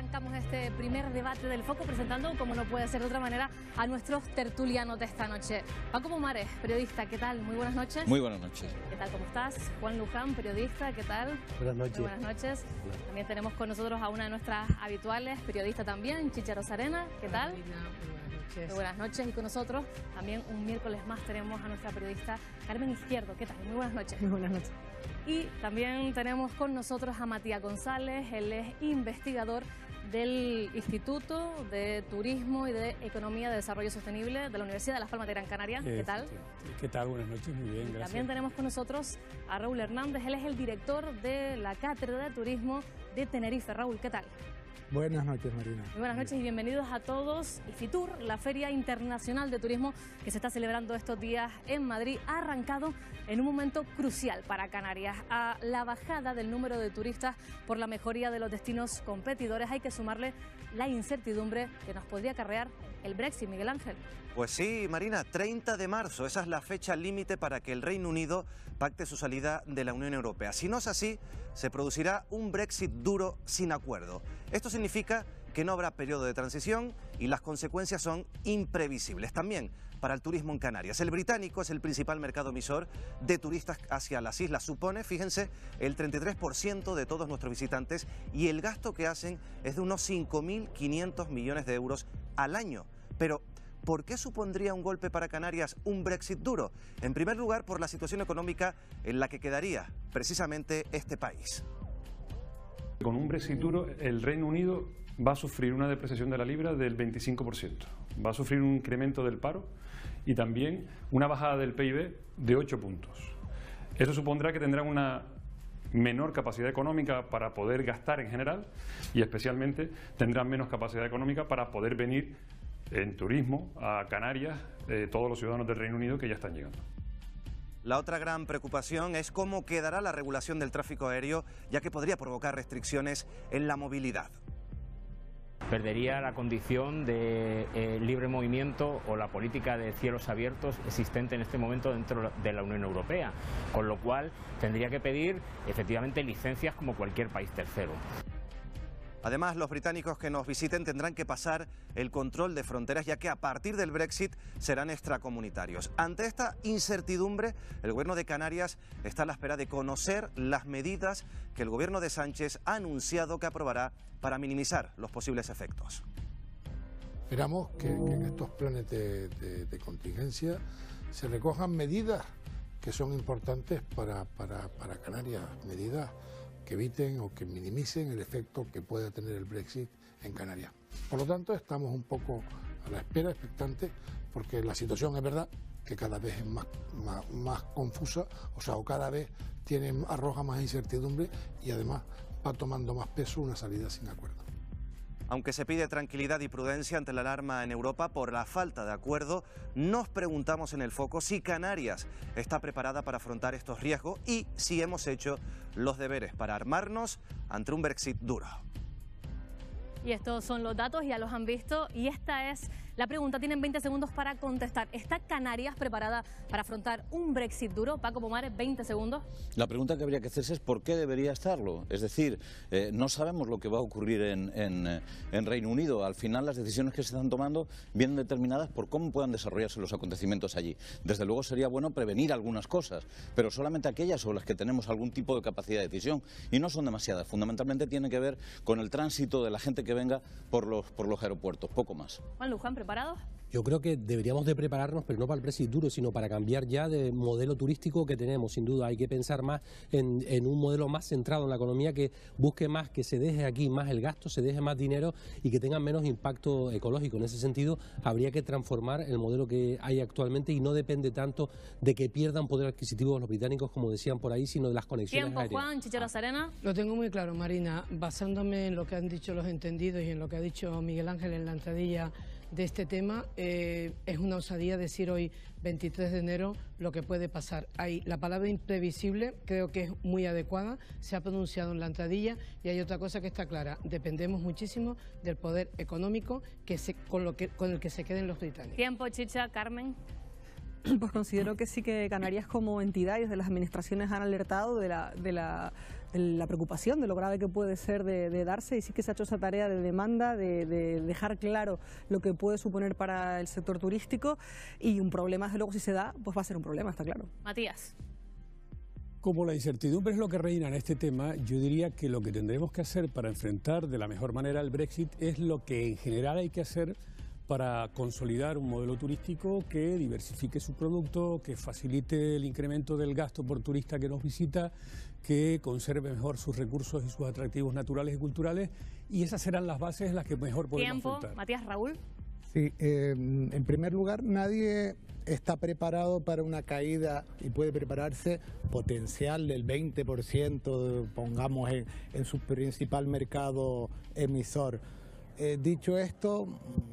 arrancamos este primer debate del foco presentando, como no puede ser de otra manera, a nuestros tertulianos de esta noche. Paco Mumares, periodista, ¿qué tal? Muy buenas noches. Muy buenas noches. ¿Qué tal? ¿Cómo estás? Juan Luján, periodista, ¿qué tal? Buenas noches. buenas noches. También tenemos con nosotros a una de nuestras habituales, periodista también, Chicharro arena ¿qué tal? Muy buenas noches y con nosotros también un miércoles más tenemos a nuestra periodista Carmen Izquierdo. ¿Qué tal? Muy buenas noches. Muy buenas noches. Y también tenemos con nosotros a Matías González, él es investigador del Instituto de Turismo y de Economía de Desarrollo Sostenible de la Universidad de Las Palmas de Gran Canaria. ¿Qué este, tal? ¿Qué tal? Buenas noches, muy bien, gracias. También tenemos con nosotros a Raúl Hernández, él es el director de la Cátedra de Turismo de Tenerife. Raúl, ¿qué tal? Buenas noches, Marina. buenas noches y bienvenidos a todos. Fitur, la Feria Internacional de Turismo que se está celebrando estos días en Madrid, ha arrancado en un momento crucial para Canarias. A la bajada del número de turistas por la mejoría de los destinos competidores hay que sumarle la incertidumbre que nos podría acarrear el Brexit, Miguel Ángel. Pues sí, Marina, 30 de marzo, esa es la fecha límite para que el Reino Unido pacte su salida de la Unión Europea. Si no es así, se producirá un Brexit duro sin acuerdo. Esto significa que no habrá periodo de transición y las consecuencias son imprevisibles. También para el turismo en Canarias. El británico es el principal mercado emisor de turistas hacia las islas. Supone, fíjense, el 33% de todos nuestros visitantes y el gasto que hacen es de unos 5.500 millones de euros al año. Pero ¿Por qué supondría un golpe para Canarias un Brexit duro? En primer lugar, por la situación económica en la que quedaría precisamente este país. Con un Brexit duro, el Reino Unido va a sufrir una depreciación de la libra del 25% va a sufrir un incremento del paro y también una bajada del PIB de 8 puntos. Eso supondrá que tendrán una menor capacidad económica para poder gastar en general y especialmente tendrán menos capacidad económica para poder venir en turismo a Canarias eh, todos los ciudadanos del Reino Unido que ya están llegando. La otra gran preocupación es cómo quedará la regulación del tráfico aéreo, ya que podría provocar restricciones en la movilidad perdería la condición de eh, libre movimiento o la política de cielos abiertos existente en este momento dentro de la Unión Europea, con lo cual tendría que pedir efectivamente licencias como cualquier país tercero. Además, los británicos que nos visiten tendrán que pasar el control de fronteras, ya que a partir del Brexit serán extracomunitarios. Ante esta incertidumbre, el gobierno de Canarias está a la espera de conocer las medidas que el gobierno de Sánchez ha anunciado que aprobará para minimizar los posibles efectos. Esperamos que, en estos planes de, contingencia se recojan medidas que son importantes para, Canarias, que eviten o que minimicen el efecto que pueda tener el Brexit en Canarias. Por lo tanto, estamos un poco a la espera, expectante, porque la situación es verdad que cada vez es más, más, confusa, o sea, o cada vez tiene, arroja más incertidumbre y además va tomando más peso una salida sin acuerdo. Aunque se pide tranquilidad y prudencia ante la alarma en Europa por la falta de acuerdo, nos preguntamos en el foco si Canarias está preparada para afrontar estos riesgos y si hemos hecho los deberes para armarnos ante un Brexit duro. Y estos son los datos, ya los han visto. Y esta es la pregunta. Tienen 20 segundos para contestar. ¿Está Canarias preparada para afrontar un Brexit duro? Paco Pomares, 20 segundos. La pregunta que habría que hacerse es por qué debería estarlo. Es decir, eh, no sabemos lo que va a ocurrir en, eh, en, Reino Unido. Al final las decisiones que se están tomando vienen determinadas por cómo puedan desarrollarse los acontecimientos allí. Desde luego sería bueno prevenir algunas cosas, pero solamente aquellas sobre las que tenemos algún tipo de capacidad de decisión. Y no son demasiadas. Fundamentalmente tiene que ver con el tránsito de la gente que que venga por los, por los aeropuertos, poco más. Juan Luján, ¿preparados? Yo creo que deberíamos de prepararnos, pero no para el precio duro, sino para cambiar ya de modelo turístico que tenemos. Sin duda, hay que pensar más en, un modelo más centrado en la economía que busque más, que se deje aquí más el gasto, se deje más dinero y que tenga menos impacto ecológico. En ese sentido, habría que transformar el modelo que hay actualmente y no depende tanto de que pierdan poder adquisitivo los británicos, como decían por ahí, sino de las conexiones ¿Tiempo, Juan, ah. Arena? Lo tengo muy claro, Marina. Basándome en lo que han dicho los entendidos y en lo que ha dicho Miguel Ángel en la entradilla de este tema. Eh, es una osadía decir hoy, 23 de enero, lo que puede pasar. Hay la palabra imprevisible, creo que es muy adecuada, se ha pronunciado en la entradilla y hay otra cosa que está clara. Dependemos muchísimo del poder económico que con, el que se queden los británicos. Tiempo, chicha, Carmen. Pues considero que sí que Canarias como entidad y desde las administraciones han alertado de la la preocupación de lo grave que puede ser de, darse y sí que se ha hecho esa tarea de demanda, de, dejar claro lo que puede suponer para el sector turístico y un problema, desde luego, si se da, pues va a ser un problema, está claro. Matías. Como la incertidumbre es lo que reina en este tema, yo diría que lo que tendremos que hacer para enfrentar de la mejor manera el Brexit es lo que en general hay que hacer para consolidar un modelo turístico que diversifique su producto, que facilite el incremento del gasto por turista que nos visita, que conserve mejor sus recursos y sus atractivos naturales y culturales y esas serán las bases en las que mejor podemos Tiempo, Matías Raúl. Sí, em, en primer lugar, nadie está preparado para una caída y puede prepararse potencial del 20%, pongamos en, su principal mercado emisor. Eh, dicho esto,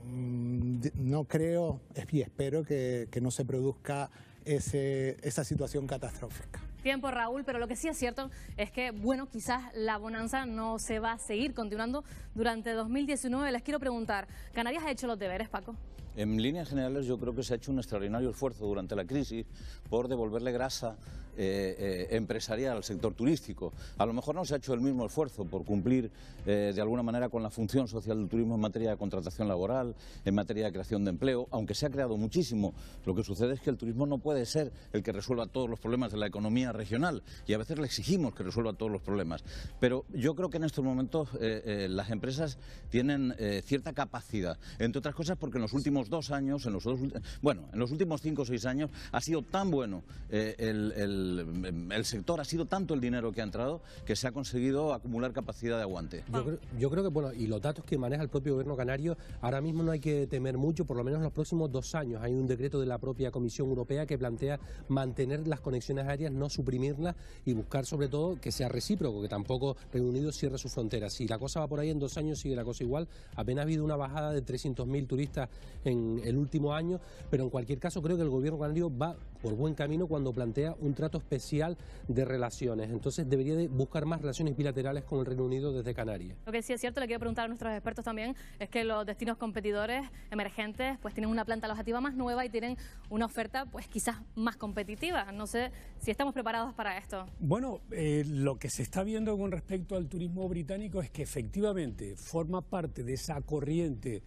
mm, no creo y espero que, no se produzca esa situación catastrófica tiempo, Raúl, pero lo que sí es cierto es que, bueno, quizás la bonanza no se va a seguir continuando durante 2019. Les quiero preguntar, ¿Canarias ha hecho los deberes, Paco? En líneas generales yo creo que se ha hecho un extraordinario esfuerzo durante la crisis por devolverle grasa eh, eh, empresarial al sector turístico. A lo mejor no se ha hecho el mismo esfuerzo por cumplir eh, de alguna manera con la función social del turismo en materia de contratación laboral, en materia de creación de empleo, aunque se ha creado muchísimo. Lo que sucede es que el turismo no puede ser el que resuelva todos los problemas de la economía regional y a veces le exigimos que resuelva todos los problemas. Pero yo creo que en estos momentos las empresas tienen cierta capacidad, entre otras cosas porque en los últimos dos años, en los dos, bueno, en los últimos cinco o seis años ha sido tan bueno eh, el, sector, ha sido tanto el dinero que ha entrado que se ha conseguido acumular capacidad de aguante. Yo creo, yo creo que, bueno, y los datos que maneja el propio gobierno canario, ahora mismo no hay que temer mucho, por lo menos en los próximos dos años. Hay un decreto de la propia Comisión Europea que plantea mantener las conexiones aéreas, no suprimirlas y buscar sobre todo que sea recíproco, que tampoco Reino Unido cierre sus fronteras. Si la cosa va por ahí en dos años sigue la cosa igual, apenas ha habido una bajada de 300.000 turistas en el último año, pero en cualquier caso creo que el gobierno canario va por buen camino cuando plantea un trato especial de relaciones. Entonces debería de buscar más relaciones bilaterales con el Reino Unido desde Canarias. Lo que sí es cierto, le quiero preguntar a nuestros expertos también, es que los destinos competidores emergentes pues tienen una planta alojativa más nueva y tienen una oferta pues quizás más competitiva. No sé si estamos preparados para esto. Bueno, eh, lo que se está viendo con respecto al turismo británico es que efectivamente forma parte de esa corriente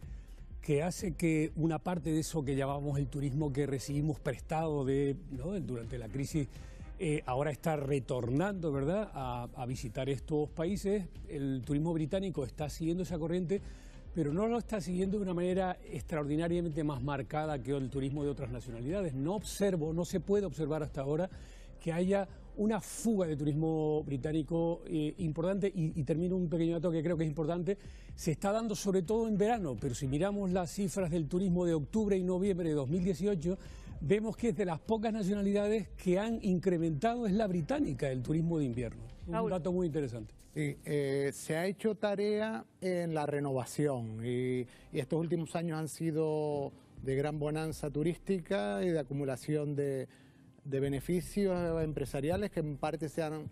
que hace que una parte de eso que llamamos el turismo que recibimos prestado de, durante la crisis eh, ahora está retornando ¿verdad? a, visitar estos países. El turismo británico está siguiendo esa corriente, pero no lo está siguiendo de una manera extraordinariamente más marcada que el turismo de otras nacionalidades. No observo, no se puede observar hasta ahora que haya una fuga de turismo británico eh, importante y, termino un pequeño dato que creo que es importante. Se está dando sobre todo en verano, pero si miramos las cifras del turismo de octubre y noviembre de 2018, vemos que es de las pocas nacionalidades que han incrementado es la británica el turismo de invierno. Un dato muy interesante. Eh, se ha hecho tarea en la renovación y estos últimos años han sido de gran bonanza turística y de acumulación de de beneficios empresariales que en parte se han,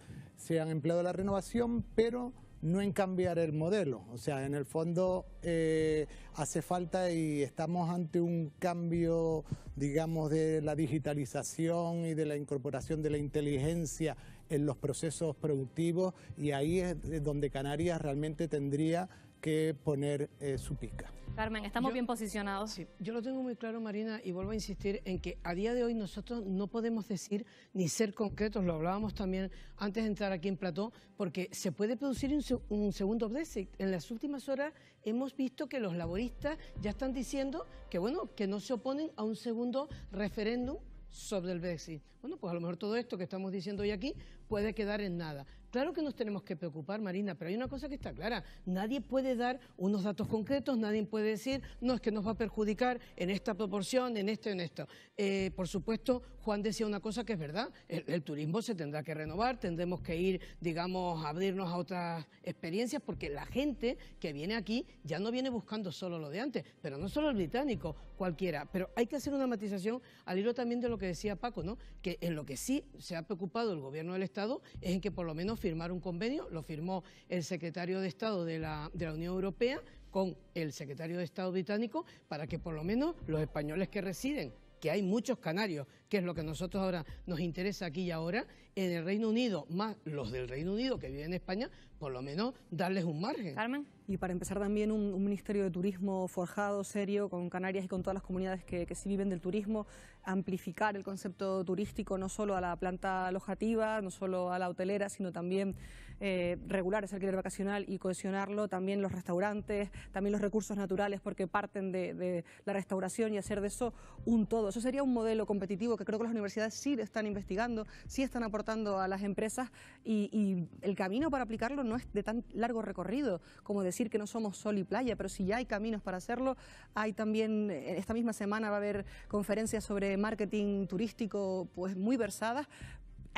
empleado en la renovación, pero no en cambiar el modelo. O sea, en el fondo eh, hace falta y estamos ante un cambio, digamos, de la digitalización y de la incorporación de la inteligencia en los procesos productivos y ahí es donde Canarias realmente tendría que poner eh, su pica. Carmen, estamos bien posicionados. yo lo tengo muy claro, Marina, y vuelvo a insistir en que a día de hoy nosotros no podemos decir ni ser concretos, lo hablábamos también antes de entrar aquí en Plató, porque se puede producir un, un segundo Brexit. En las últimas horas hemos visto que los laboristas ya están diciendo que, bueno, que no se oponen a un segundo referéndum sobre el Brexit. Bueno, pues a lo mejor todo esto que estamos diciendo hoy aquí puede quedar en nada. Claro que nos tenemos que preocupar, Marina, pero hay una cosa que está clara. Nadie puede dar unos datos concretos, nadie puede decir, no, es que nos va a perjudicar en esta proporción, en esto, en esto. Eh, por supuesto, Juan decía una cosa que es verdad, el, turismo se tendrá que renovar, tendremos que ir, digamos, a abrirnos a otras experiencias, porque la gente que viene aquí ya no viene buscando solo lo de antes, pero no solo el británico, cualquiera. Pero hay que hacer una matización al hilo también de lo que decía Paco, ¿no? Que en lo que sí se ha preocupado el gobierno del Estado es en que por lo menos firmar un convenio, lo firmó el secretario de Estado de la Unión Europea con el secretario de Estado británico para que por lo menos los españoles que residen que hay muchos canarios, que es lo que a nosotros ahora nos interesa aquí y ahora, en el Reino Unido, más los del Reino Unido que viven en España, por lo menos darles un margen. Carmen. Y para empezar también un, Ministerio de Turismo forjado, serio, con Canarias y con todas las comunidades que, sí viven del turismo, amplificar el concepto turístico no solo a la planta alojativa, no solo a la hotelera, sino también eh, regular ese alquiler vacacional y cohesionarlo, también los restaurantes, también los recursos naturales, porque parten de, la restauración y hacer de eso un todo. Eso sería un modelo competitivo que creo que las universidades sí están investigando, sí están aportando a las empresas y, y el camino para aplicarlo no es de tan largo recorrido como decir que no somos sol y playa, pero si ya hay caminos para hacerlo, hay también, eh, esta misma semana va a haber conferencias sobre marketing turístico pues muy versadas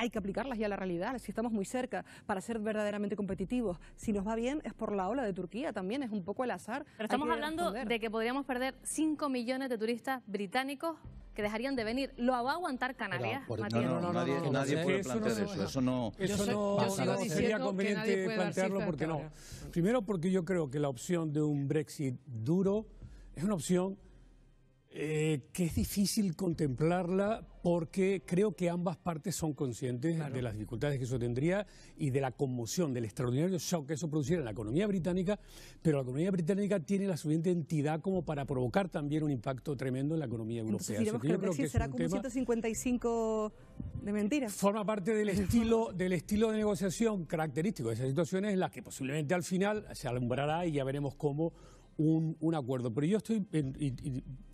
hay que aplicarlas ya a la realidad, si estamos muy cerca para ser verdaderamente competitivos. Si nos va bien es por la ola de Turquía también, es un poco el azar. Pero estamos hablando de que podríamos perder 5 millones de turistas británicos que dejarían de venir. ¿Lo va a aguantar Canarias, nadie, puede plantear eso. Eso, no, eso no, sería conveniente plantearlo porque no. Primero porque yo creo que la opción de un Brexit duro es una opción eh, que es difícil contemplarla porque creo que ambas partes son conscientes de las dificultades que eso tendría y de la conmoción, del extraordinario shock que eso produciera en la economía británica, pero la economía británica tiene la suficiente entidad como para provocar también un impacto tremendo en la economía europea. que será como 155 de mentiras. Forma parte del estilo, del estilo de negociación característico de esas situaciones en las que posiblemente al final se alumbrará y ya veremos cómo un, acuerdo. Pero yo estoy,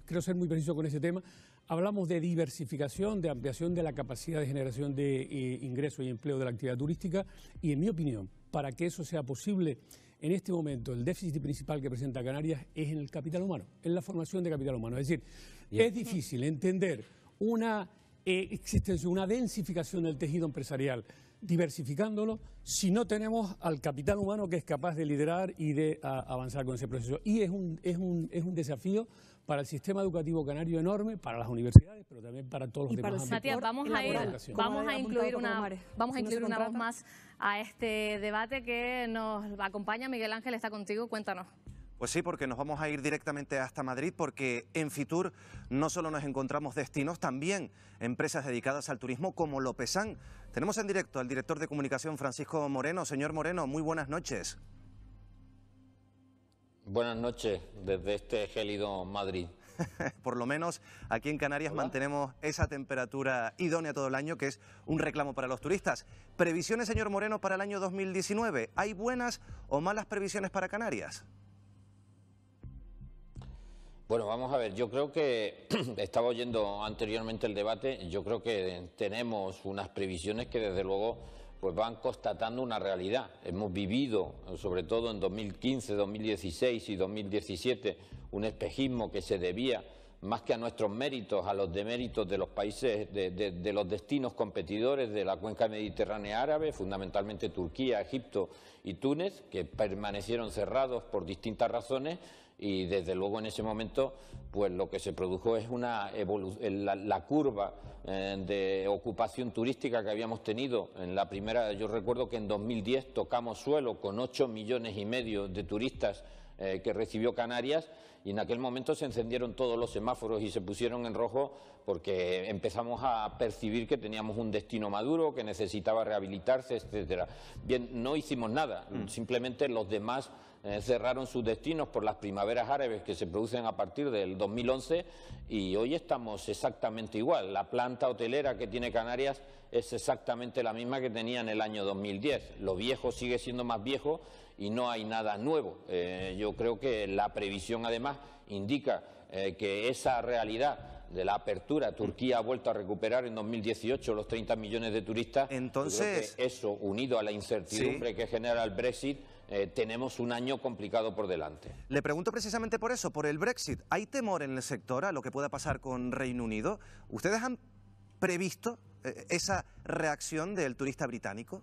creo ser muy preciso con ese tema. Hablamos de diversificación, de ampliación de la capacidad de generación de eh, ingresos y empleo de la actividad turística y, en mi opinión, para que eso sea posible, en este momento el déficit principal que presenta Canarias es en el capital humano, en la formación de capital humano. Es decir, es difícil entender una eh, existencia, una densificación del tejido empresarial diversificándolo si no tenemos al capital humano que es capaz de liderar y de avanzar con ese proceso. Y es un, es un desafío para el sistema educativo canario enorme, para las universidades, pero también para todos los y demás. Para vamos a, ir, vamos a incluir una, vamos a una voz más a este debate que nos acompaña. Miguel Ángel está contigo, cuéntanos. Pues sí, porque nos vamos a ir directamente hasta Madrid, porque en Fitur no solo nos encontramos destinos, también empresas dedicadas al turismo como Lopezán. Tenemos en directo al director de comunicación Francisco Moreno. Señor Moreno, muy buenas noches. Buenas noches desde este gélido Madrid. Por lo menos aquí en Canarias mantenemos esa temperatura idónea todo el año, que es un reclamo para los turistas. Previsiones, señor Moreno, para el año 2019. ¿Hay buenas o malas previsiones para Canarias? Bueno, vamos a ver, yo creo que, estaba oyendo anteriormente el debate, yo creo que tenemos unas previsiones que desde luego pues van constatando una realidad. Hemos vivido, sobre todo en 2015, 2016 y 2017, un espejismo que se debía más que a nuestros méritos, a los deméritos de los países, de, de, los destinos competidores de la cuenca mediterránea árabe, fundamentalmente Turquía, Egipto y Túnez, que permanecieron cerrados por distintas razones, y desde luego en ese momento pues lo que se produjo es una la, la, curva eh, de ocupación turística que habíamos tenido en la primera yo recuerdo que en 2010 tocamos suelo con 8 millones y medio de turistas eh, que recibió Canarias y en aquel momento se encendieron todos los semáforos y se pusieron en rojo porque empezamos a percibir que teníamos un destino maduro, que necesitaba rehabilitarse, etcétera. Bien, no hicimos nada, mm. simplemente los demás eh, cerraron sus destinos por las primaveras árabes que se producen a partir del 2011 y hoy estamos exactamente igual. La planta hotelera que tiene Canarias es exactamente la misma que tenía en el año 2010. Lo viejo sigue siendo más viejo y no hay nada nuevo. Eh, yo creo que la previsión, además, indica eh, que esa realidad de la apertura, Turquía ha vuelto a recuperar en 2018 los 30 millones de turistas. Entonces, eso, unido a la incertidumbre que genera el Brexit, eh, tenemos un año complicado por delante. Le pregunto precisamente por eso, por el Brexit. ¿Hay temor en el sector a lo que pueda pasar con Reino Unido? ¿Ustedes han previsto esa reacción del turista británico?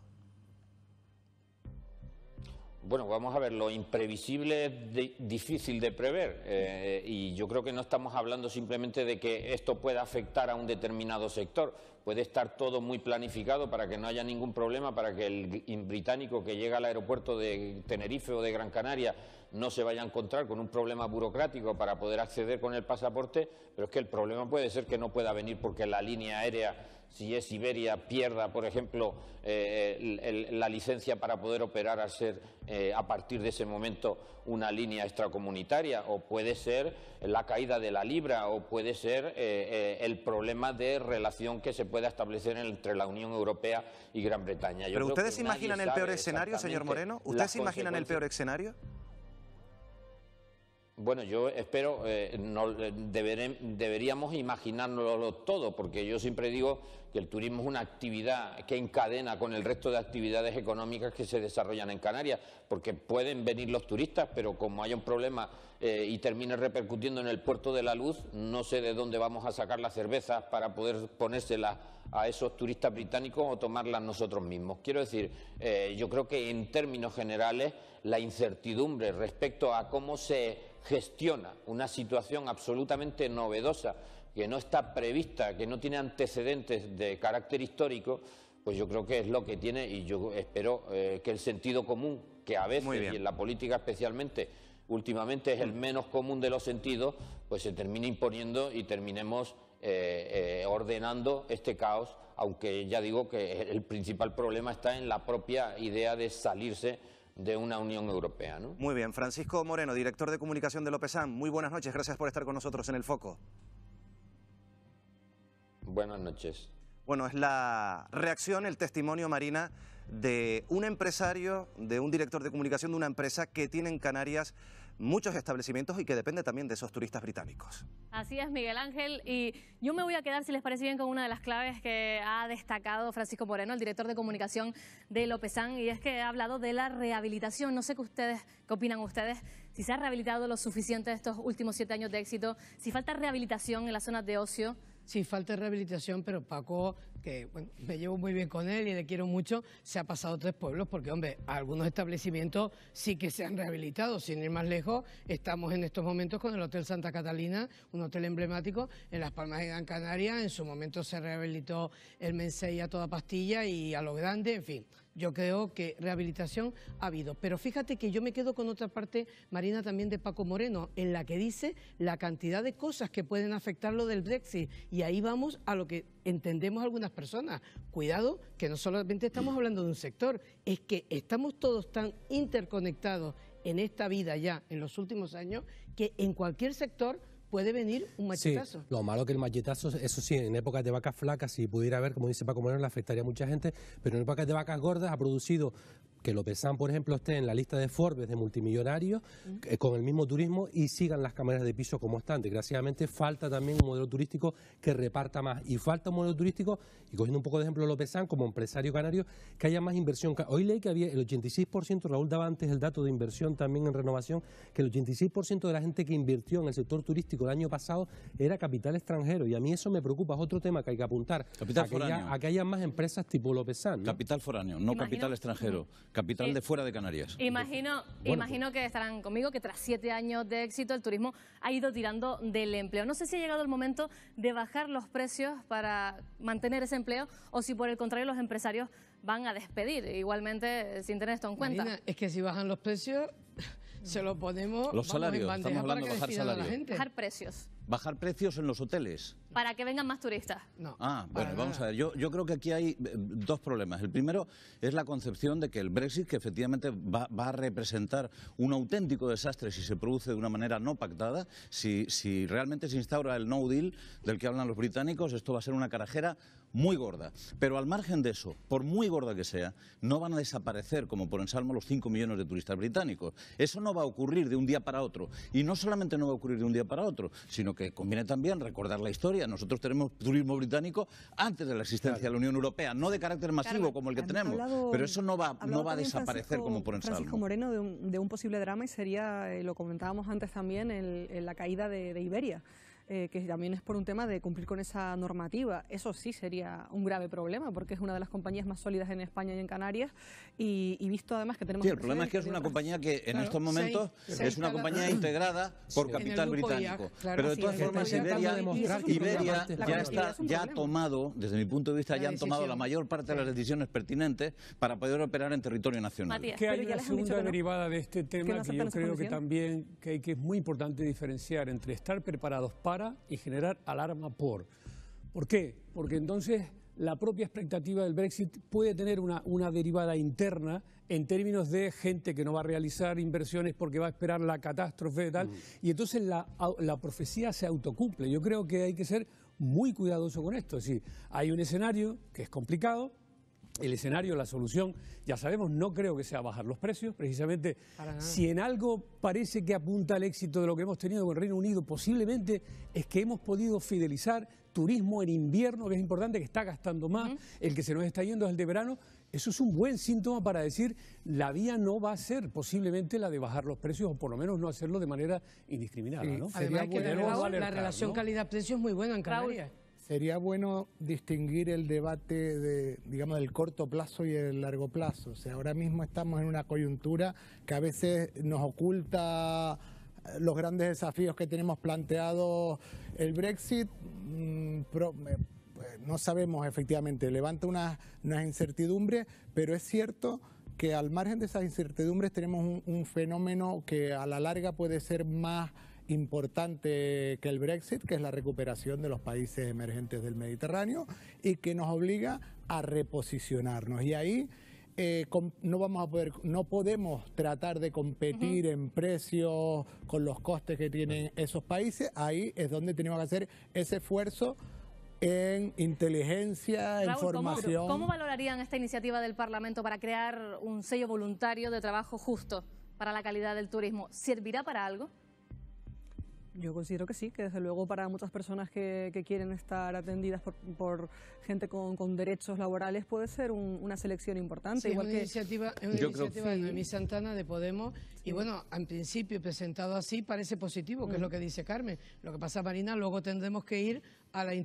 bueno, vamos a ver, lo imprevisible es difícil de prever eh, y yo creo que no estamos hablando simplemente de que esto pueda afectar a un determinado sector. Puede estar todo muy planificado para que no haya ningún problema, para que el británico que llega al aeropuerto de Tenerife o de Gran Canaria no se vaya a encontrar con un problema burocrático para poder acceder con el pasaporte, pero es que el problema puede ser que no pueda venir porque la línea aérea si es Siberia pierda, por ejemplo, eh, la licencia para poder operar a ser, eh, a partir de ese momento, una línea extracomunitaria, o puede ser la caída de la libra, o puede ser eh, el problema de relación que se pueda establecer entre la Unión Europea y Gran Bretaña. ¿Pero ustedes imaginan el peor escenario, señor Moreno? ¿Ustedes imaginan el peor escenario? Bueno, yo espero, eh, eh, deberíamos imaginárnoslo todo, porque yo siempre digo que el turismo es una actividad que encadena con el resto de actividades económicas que se desarrollan en Canarias, porque pueden venir los turistas, pero como hay un problema eh, y termine repercutiendo en el puerto de la luz, no sé de dónde vamos a sacar las cervezas para poder ponérselas a esos turistas británicos o tomarlas nosotros mismos. Quiero decir, yo creo que en términos generales la incertidumbre respecto a cómo se gestiona una situación absolutamente novedosa que no está prevista, que no tiene antecedentes de carácter histórico, pues yo creo que es lo que tiene y yo espero eh, que el sentido común, que a veces y en la política especialmente, últimamente es el mm. menos común de los sentidos, pues se termine imponiendo y terminemos eh, eh, ordenando este caos, aunque ya digo que el principal problema está en la propia idea de salirse de una Unión Europea. ¿no? Muy bien, Francisco Moreno, director de comunicación de Lópezán. muy buenas noches, gracias por estar con nosotros en el foco. Buenas noches. Bueno, es la reacción, el testimonio, Marina, de un empresario, de un director de comunicación de una empresa que tiene en Canarias muchos establecimientos y que depende también de esos turistas británicos. Así es, Miguel Ángel. Y yo me voy a quedar, si les parece bien, con una de las claves que ha destacado Francisco Moreno, el director de comunicación de Lópezán y es que ha hablado de la rehabilitación. No sé qué ustedes, qué opinan ustedes, si se ha rehabilitado lo suficiente estos últimos siete años de éxito, si falta rehabilitación en las zonas de ocio. Sí, falta de rehabilitación, pero Paco, que me llevo muy bien con él y le quiero mucho, se ha pasado tres pueblos porque, hombre, algunos establecimientos sí que se han rehabilitado. Sin ir más lejos, estamos en estos momentos con el Hotel Santa Catalina, un hotel emblemático en Las Palmas de Gran Canaria. En su momento se rehabilitó el Mensei a toda pastilla y a lo grande, en fin yo creo que rehabilitación ha habido. Pero fíjate que yo me quedo con otra parte, Marina, también de Paco Moreno, en la que dice la cantidad de cosas que pueden afectar lo del Brexit. Y ahí vamos a lo que entendemos algunas personas. Cuidado, que no solamente estamos hablando de un sector, es que estamos todos tan interconectados en esta vida ya en los últimos años que en cualquier sector puede venir un machetazo. lo malo que el machetazo, eso sí, en épocas de vacas flacas, si pudiera haber, como dice Paco Moreno, le afectaría a mucha gente, pero en épocas de vacas gordas ha producido que San, por ejemplo, esté en la lista de Forbes de multimillonarios eh, con el mismo turismo y sigan las cámaras de piso como están. Desgraciadamente falta también un modelo turístico que reparta más y falta un modelo turístico, y cogiendo un poco de ejemplo San, como empresario canario, que haya más inversión. Hoy leí que había el 86%, Raúl daba antes el dato de inversión también en renovación, que el 86% de la gente que invirtió en el sector turístico el año pasado era capital extranjero y a mí eso me preocupa, es otro tema que hay que apuntar. Capital que foráneo. a que haya más empresas tipo López Capital foráneo, no capital extranjero. Capital de fuera de Canarias. Imagino, imagino pues- que estarán conmigo que tras siete años de éxito el turismo ha ido tirando del empleo. No sé si ha llegado el momento de bajar los precios para mantener ese empleo o si por el contrario los empresarios van a despedir igualmente sin tener esto en cuenta. es que si bajan los precios se lo podemos los salarios, estamos hablando de bajar salarios. Bajar precios. Bajar precios en los hoteles. Para que vengan más turistas. No. Ah, bueno, vamos a ver. Yo, creo que aquí hay eh, dos problemas. El primero es la concepción de que el Brexit, que efectivamente va, a representar un auténtico desastre si se produce de una manera no pactada, si, si realmente se instaura el no deal del que hablan los británicos, esto va a ser una carajera muy gorda. Pero al margen de eso, por muy gorda que sea, no van a desaparecer, como por ensalmo, los 5 millones de turistas británicos. Eso no va a ocurrir de un día para otro. Y no solamente no va a ocurrir de un día para otro, sino que conviene también recordar la historia. Nosotros tenemos turismo británico antes de la existencia de la Unión Europea, no de carácter masivo como el que tenemos. pero eso no va, a desaparecer como por ensalmo. Francisco Moreno de un, de un posible drama y sería, eh, lo comentábamos antes también, en la caída de Iberia. Eh, que también es por un tema de cumplir con esa normativa. Eso sí sería un grave problema, porque es una de las compañías más sólidas en España y en Canarias, y, visto además que tenemos... Sí, el problema es que es una compañía que en estos momentos es una compañía integrada por capital británico. pero de todas formas, Iberia, Iberia ya, está, ya ha tomado, desde mi punto de vista, ya han tomado la mayor parte de las decisiones pertinentes para poder operar en territorio nacional. Matías, que hay una segunda derivada de este tema que, yo creo que también que, que es muy importante diferenciar entre estar preparados para para y generar alarma por. ¿Por qué? Porque entonces la propia expectativa del Brexit puede tener una, una, derivada interna en términos de gente que no va a realizar inversiones porque va a esperar la catástrofe y tal. Mm. Y entonces la, la, profecía se autocumple. Yo creo que hay que ser muy cuidadoso con esto. Es decir, hay un escenario que es complicado, el escenario, la solución, ya sabemos, no creo que sea bajar los precios, precisamente si en algo parece que apunta al éxito de lo que hemos tenido con el Reino Unido, posiblemente es que hemos podido fidelizar turismo en invierno, que es importante, que está gastando más, el que se nos está yendo es el de verano, eso es un buen síntoma para decir la vía no va a ser posiblemente la de bajar los precios o por lo menos no hacerlo de manera indiscriminada. ¿no? Además, que la, relación calidad-precio es muy buena en Canarias sería bueno distinguir el debate de, digamos, del corto plazo y el largo plazo. O sea, ahora mismo estamos en una coyuntura que a veces nos oculta eh, los grandes desafíos que tenemos planteados. El Brexit, mm, eh, pues, no sabemos efectivamente, levanta unas, incertidumbres, pero es cierto que al margen de esas incertidumbres tenemos un fenómeno que a la larga puede ser más importante que el Brexit, que es la recuperación de los países emergentes del Mediterráneo y que nos obliga a reposicionarnos. Y ahí eh, no vamos a poder, no podemos tratar de competir en precios con los costes que tienen esos países. Ahí es donde tenemos que hacer ese esfuerzo en inteligencia, en formación. ¿Cómo valorarían esta iniciativa del Parlamento para crear un sello voluntario de trabajo justo para la calidad del turismo? ¿Servirá para algo? Yo considero que sí, que desde luego para muchas personas que, quieren estar atendidas por, gente con, derechos laborales puede ser una selección importante. igual que... iniciativa, es iniciativa de Santana de Podemos y bueno, en principio presentado así parece positivo, que es lo que dice Carmen. Lo que pasa, Marina, luego tendremos que ir a la y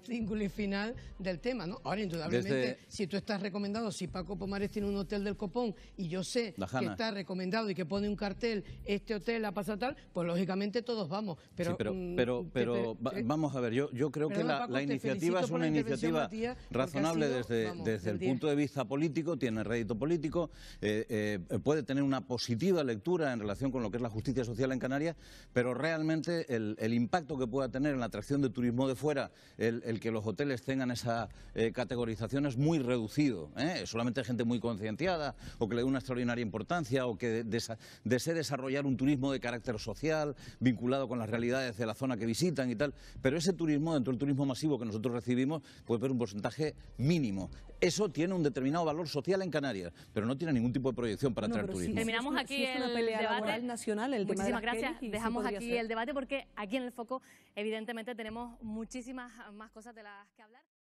final del tema, ¿no? Ahora, indudablemente, si tú estás recomendado, si Paco Pomares tiene un hotel del Copón y yo sé que está recomendado y que pone un cartel, este hotel la pasa tal, pues lógicamente todos vamos. Pero, pero, mm, pero, eh, vamos a ver, yo, yo creo que la, iniciativa es una iniciativa razonable desde, desde el punto de vista político, tiene rédito político, eh, eh, puede tener una positiva lectura en relación relación con lo que es la justicia social en Canarias, pero realmente el, impacto que pueda tener en la atracción de turismo de fuera el, que los hoteles tengan esa eh, categorización es muy reducido. ¿eh? Solamente gente muy concienciada o que le dé una extraordinaria importancia o que desee desarrollar un turismo de carácter social vinculado con las realidades de la zona que visitan y tal. Pero ese turismo, dentro del turismo masivo que nosotros recibimos, puede ser un porcentaje mínimo. Eso tiene un determinado valor social en Canarias, pero no tiene ningún tipo de proyección para no, atraer turismo. Terminamos aquí el debate nacional, el Muchísimas tema de gracias. Dejamos aquí el debate porque aquí en el foco evidentemente tenemos muchísimas más cosas de las que hablar.